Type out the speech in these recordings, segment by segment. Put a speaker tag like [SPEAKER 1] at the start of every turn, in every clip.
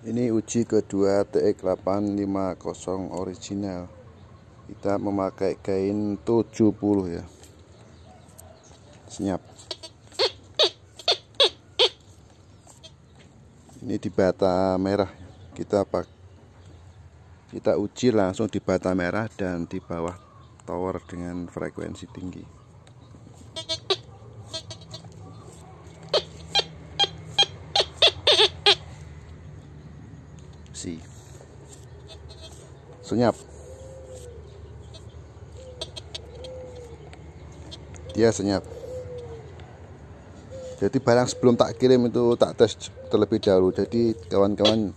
[SPEAKER 1] Ini uji kedua TX850 original. Kita memakai kain 70 ya. Senyap. Ini di bata merah. Kita pak kita uji langsung di bata merah dan di bawah tower dengan frekuensi tinggi. Gitu si senyap dia senyap jadi barang sebelum tak kirim itu tak tes terlebih dahulu jadi kawan-kawan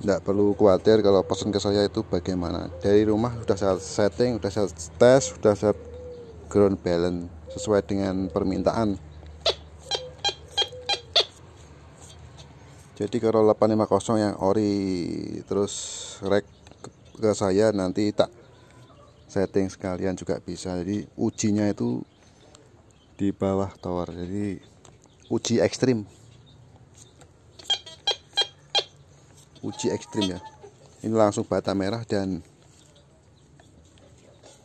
[SPEAKER 1] tidak perlu khawatir kalau pesan ke saya itu bagaimana dari rumah sudah saya setting sudah saya tes sudah saya ground balance sesuai dengan permintaan jadi kalau 850 yang ori terus rek ke saya nanti tak setting sekalian juga bisa jadi ujinya itu di bawah tower jadi uji ekstrim uji ekstrim ya ini langsung bata merah dan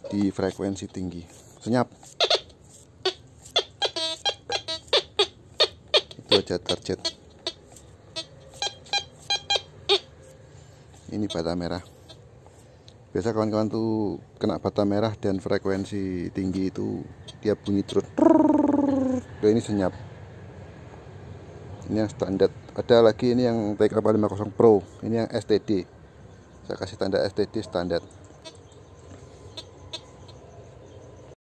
[SPEAKER 1] di frekuensi tinggi senyap itu aja target ini bata merah biasa kawan-kawan tuh kena bata merah dan frekuensi tinggi itu dia bunyi terus dan ini senyap ini yang standar ada lagi ini yang TK 450 Pro ini yang STD saya kasih tanda STD standar